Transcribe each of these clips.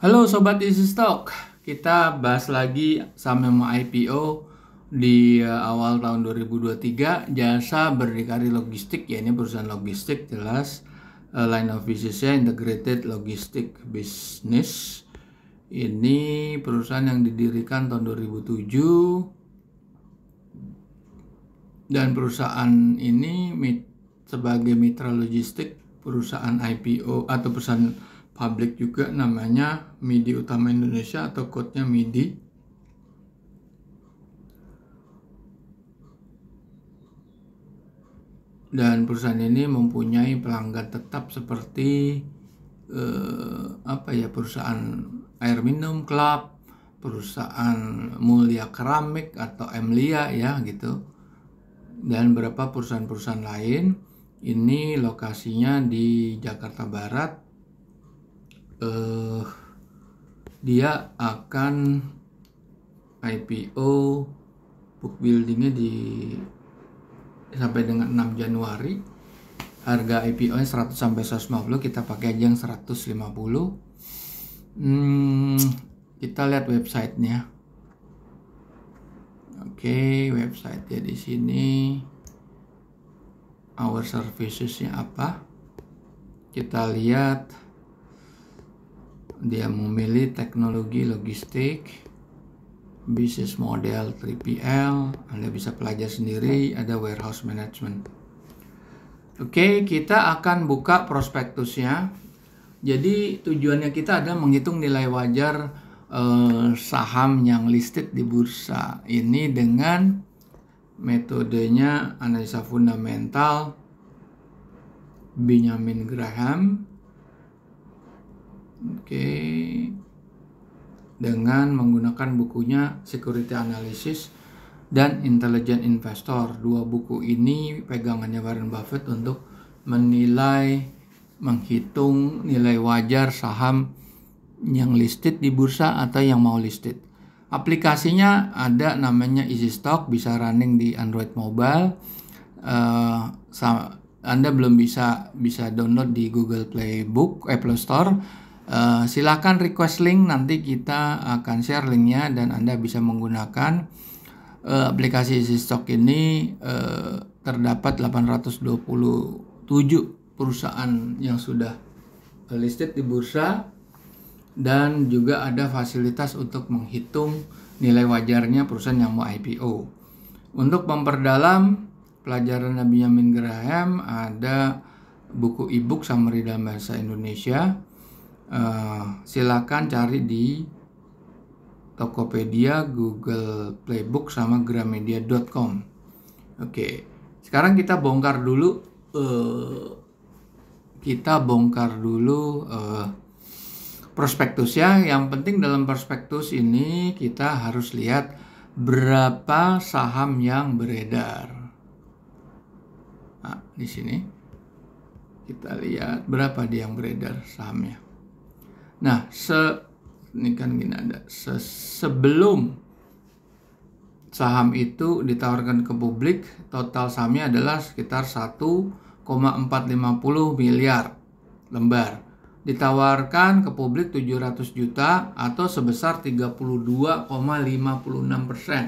Halo Sobat Easy Stock, kita bahas lagi saham IPO di eh, awal tahun 2023 jasa berdikari logistik ya ini perusahaan logistik jelas eh, line of businessnya integrated logistic business ini perusahaan yang didirikan tahun 2007 dan perusahaan ini sebagai mitra logistik perusahaan IPO atau perusahaan Publik juga namanya MIDI utama Indonesia atau kodenya MIDI. Dan perusahaan ini mempunyai pelanggan tetap seperti eh, apa ya perusahaan air minum club, perusahaan Mulia Keramik atau Emlia ya gitu. Dan beberapa perusahaan-perusahaan lain ini lokasinya di Jakarta Barat uh, dia akan IPO book buildingnya di sampai dengan 6 Januari harga IPO nya 100 sampai 150 kita pakai aja yang 150 hmm, kita lihat websitenya oke okay, website ya di sini our nya apa kita lihat dia memilih teknologi logistik bisnis model 3PL, Anda bisa pelajari sendiri, ada warehouse management. Oke, kita akan buka prospektusnya. Jadi tujuannya kita adalah menghitung nilai wajar eh, saham yang listed di bursa ini dengan metodenya analisa fundamental Benjamin Graham Oke. Dengan menggunakan bukunya Security Analysis dan Intelligent Investor. Dua buku ini pegangannya Warren Buffett untuk menilai menghitung nilai wajar saham yang listed di bursa atau yang mau listed. Aplikasinya ada namanya Easy Stock, bisa running di Android mobile. Uh, anda belum bisa bisa download di Google Play Book, Apple Store Uh, eh, silahkan request link nanti kita akan share linknya dan anda bisa menggunakan uh, aplikasi isi stok ini uh, terdapat 827 perusahaan yang sudah listed di bursa dan juga ada fasilitas untuk menghitung nilai wajarnya perusahaan yang mau IPO. Untuk memperdalam pelajaran Nabi Yamin Graham ada buku e-book Summary dalam Bahasa Indonesia uh, silakan cari di Tokopedia, Google Playbook, sama Gramedia.com. Oke, sekarang kita bongkar dulu. Uh, kita bongkar dulu uh, prospektusnya. Yang penting dalam prospektus ini kita harus lihat berapa saham yang beredar. Nah, di sini kita lihat berapa dia yang beredar sahamnya. Nah, se ini kan gini ada se, sebelum saham itu ditawarkan ke publik, total sahamnya adalah sekitar 1,450 miliar lembar. Ditawarkan ke publik 700 juta atau sebesar 32,56 persen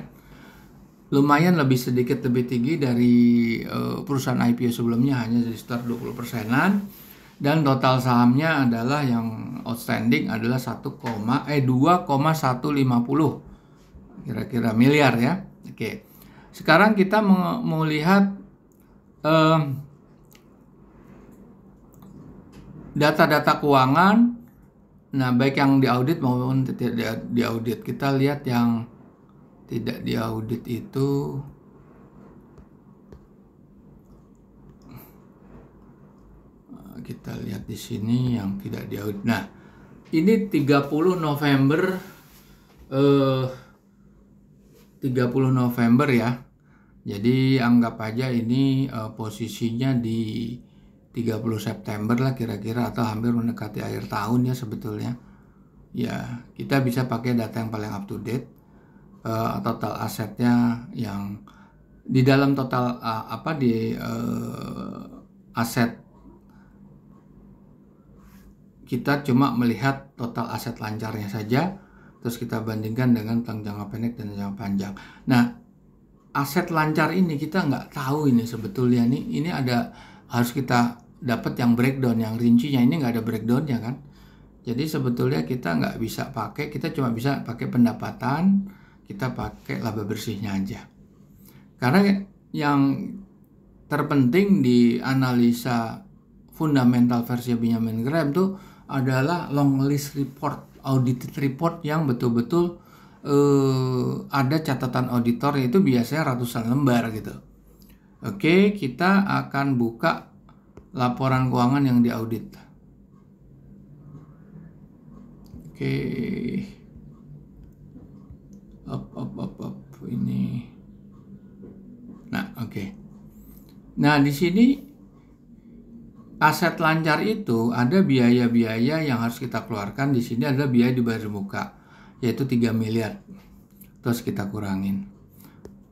lumayan lebih sedikit lebih tinggi dari uh, perusahaan IPO sebelumnya hanya sekitar 20 persenan dan total sahamnya adalah yang outstanding adalah 1, eh 2,150 kira-kira miliar ya. Oke. Sekarang kita mau lihat data data-data keuangan nah baik yang diaudit maupun tidak diaudit. Kita lihat yang tidak diaudit itu kita lihat di sini yang tidak diaudit. Nah, ini 30 November eh 30 November ya. Jadi anggap aja ini eh, posisinya di 30 September lah kira-kira atau hampir mendekati akhir tahun ya sebetulnya. Ya, kita bisa pakai data yang paling up to date uh, total asetnya yang di dalam total eh, apa di uh, aset kita cuma melihat total aset lancarnya saja, terus kita bandingkan dengan utang jangka pendek dan jangka panjang. Nah, aset lancar ini kita nggak tahu ini sebetulnya nih, ini ada harus kita dapat yang breakdown, yang rincinya ini nggak ada breakdownnya kan. Jadi sebetulnya kita nggak bisa pakai, kita cuma bisa pakai pendapatan, kita pakai laba bersihnya aja. Karena yang terpenting di analisa fundamental versi Benjamin Graham tuh adalah long list report, audit report yang betul-betul uh, ada catatan auditor yaitu biasanya ratusan lembar gitu. Oke, kita akan buka laporan keuangan yang diaudit. Oke. Up up up up ini. Nah, oke. Nah, di sini aset lancar itu ada biaya-biaya yang harus kita keluarkan. Di sini ada biaya di bayar muka, yaitu 3 miliar. Terus kita kurangin.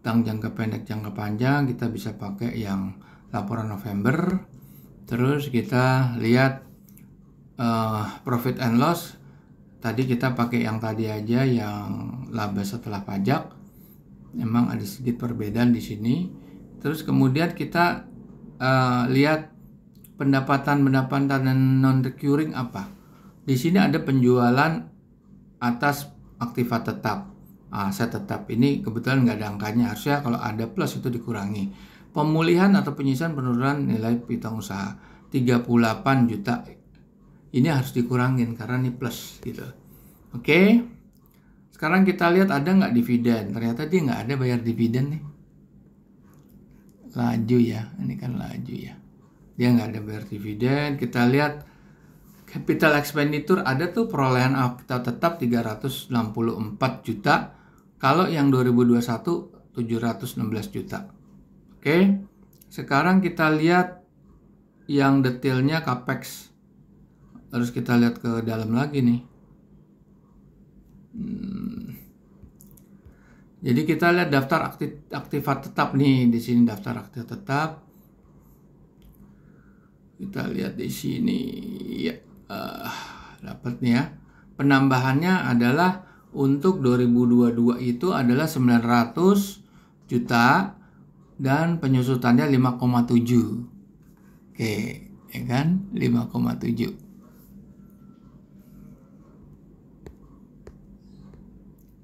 Utang jangka pendek, jangka panjang kita bisa pakai yang laporan November. Terus kita lihat uh, profit and loss. Tadi kita pakai yang tadi aja yang laba setelah pajak. Memang ada sedikit perbedaan di sini. Terus kemudian kita uh, lihat pendapatan-pendapatan non recurring apa? Di sini ada penjualan atas aktiva tetap. Ah, aset tetap ini kebetulan nggak ada angkanya. Harusnya kalau ada plus itu dikurangi. Pemulihan atau penyisian penurunan nilai piutang usaha 38 juta. Ini harus dikurangin karena ini plus gitu. Oke. Sekarang kita lihat ada nggak dividen. Ternyata dia nggak ada bayar dividen nih. Laju ya. Ini kan laju ya dia nggak ada bayar dividen kita lihat capital expenditure ada tuh perolehan kita tetap 364 juta kalau yang 2021 716 juta oke sekarang kita lihat yang detailnya capex harus kita lihat ke dalam lagi nih hmm. jadi kita lihat daftar aktif, aktifat tetap nih di sini daftar aktif tetap kita lihat di sini, ya, uh, eh, dapat nih ya. Penambahannya adalah untuk 2022 itu adalah 900 juta dan penyusutannya 5,7. Oke, ya kan? 5,7.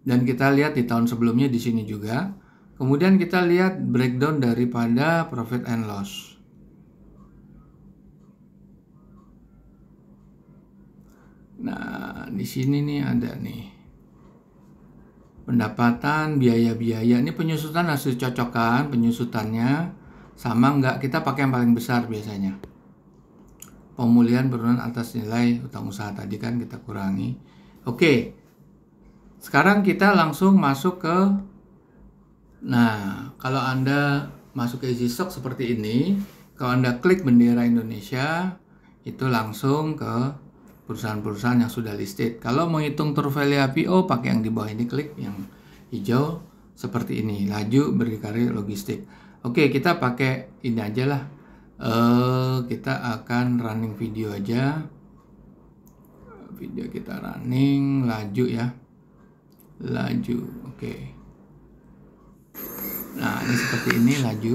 dan kita lihat di tahun sebelumnya di sini juga. Kemudian kita lihat breakdown daripada profit and loss. Nah, di sini nih ada nih. Pendapatan, biaya-biaya. Ini penyusutan harus dicocokkan penyusutannya. Sama nggak? Kita pakai yang paling besar biasanya. Pemulihan penurunan atas nilai utang usaha tadi kan kita kurangi. Oke. Sekarang kita langsung masuk ke Nah, kalau Anda masuk ke Easy seperti ini, kalau Anda klik bendera Indonesia, itu langsung ke perusahaan-perusahaan yang sudah listed. Kalau menghitung tour value IPO pakai yang di bawah ini klik yang hijau seperti ini, laju berdikari logistik. Oke, kita pakai ini aja lah. Uh, kita akan running video aja. Video kita running, laju ya. Laju. Oke. Nah, ini seperti ini laju.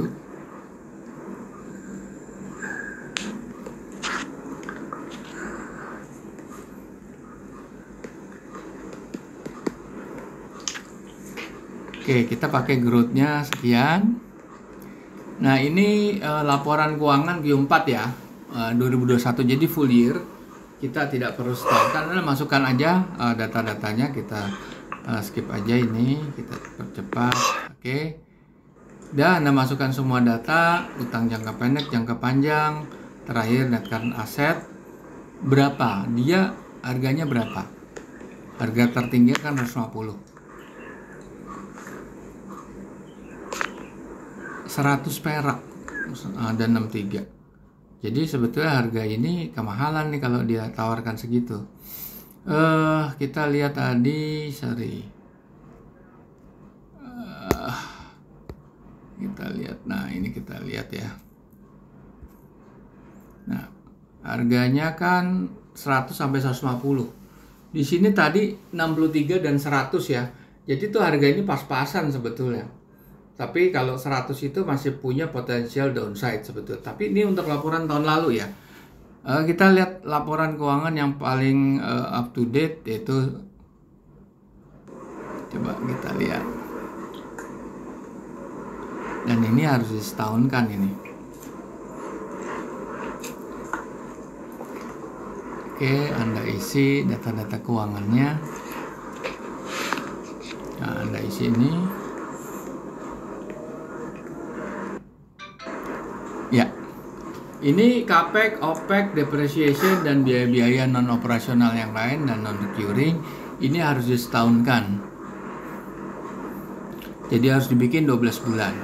Oke, kita pakai growth-nya sekian. Nah, ini uh, laporan keuangan Q4 ya, eh, uh, 2021 jadi full year. Kita tidak perlu start. karena masukkan aja uh, data-datanya kita uh, skip aja ini, kita percepat. Oke. Dan Anda masukkan semua data, utang jangka pendek, jangka panjang, terakhir net current asset berapa? Dia harganya berapa? Harga tertinggi kan 150 100 perak ada 63 jadi sebetulnya harga ini kemahalan nih kalau dia tawarkan segitu eh uh, kita lihat tadi sorry uh, kita lihat nah ini kita lihat ya nah harganya kan 100 sampai 150 di sini tadi 63 dan 100 ya jadi tuh harga ini pas-pasan sebetulnya tapi kalau 100 itu masih punya potensial downside sebetulnya. Tapi ini untuk laporan tahun lalu ya. Uh, kita lihat laporan keuangan yang paling uh, up to date yaitu coba kita lihat. Dan ini harus disetahunkan ini. Oke, Anda isi data-data keuangannya. Nah, Anda isi ini. Ya. Ini e CAPEX, OPEX, depreciation dan biaya-biaya non operasional yang lain dan non recurring ini harus disetahunkan. Jadi harus dibikin 12 bulan.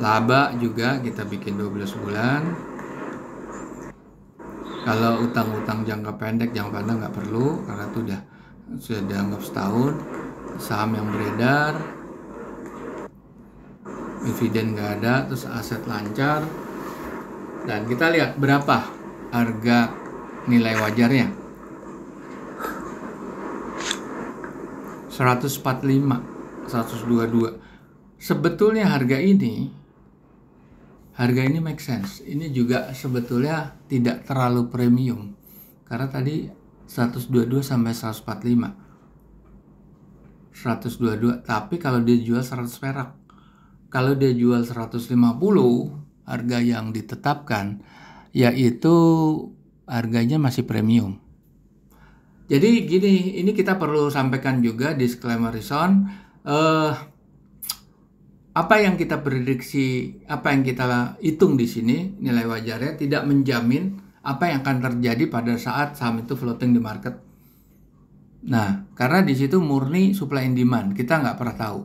Laba juga kita bikin 12 bulan. Kalau utang-utang jangka pendek, jangka pendek nggak perlu karena itu udah sudah dianggap setahun. Saham yang beredar, dividen nggak ada, terus aset lancar, dan kita lihat berapa harga nilai wajarnya. 145, 122. Sebetulnya harga ini harga ini make sense. Ini juga sebetulnya tidak terlalu premium. Karena tadi 122 sampai 145. 122 tapi kalau dia jual 100 perak kalau dia jual 150 harga yang ditetapkan yaitu harganya masih premium. Jadi gini, ini kita perlu sampaikan juga disclaimer reason eh apa yang kita prediksi, apa yang kita hitung di sini nilai wajarnya tidak menjamin apa yang akan terjadi pada saat saham itu floating di market. Nah, karena di situ murni supply and demand, kita nggak pernah tahu.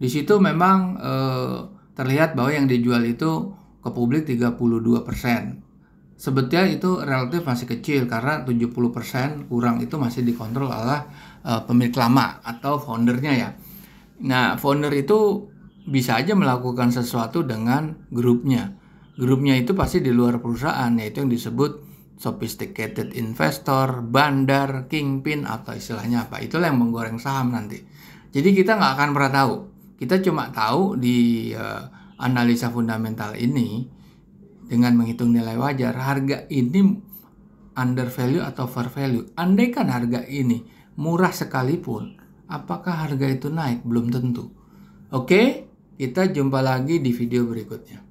Di situ memang eh, terlihat bahwa yang dijual itu ke publik 32 persen. Sebetulnya itu relatif masih kecil karena 70 persen kurang itu masih dikontrol oleh uh, pemilik lama atau foundernya ya. Nah, founder itu bisa aja melakukan sesuatu dengan grupnya. Grupnya itu pasti di luar perusahaan, yaitu yang disebut sophisticated investor, bandar, kingpin, atau istilahnya apa. Itulah yang menggoreng saham nanti. Jadi kita nggak akan pernah tahu. Kita cuma tahu di uh, analisa fundamental ini dengan menghitung nilai wajar, harga ini under value atau fair value. Andaikan harga ini murah sekalipun, apakah harga itu naik? Belum tentu. Oke, kita jumpa lagi di video berikutnya.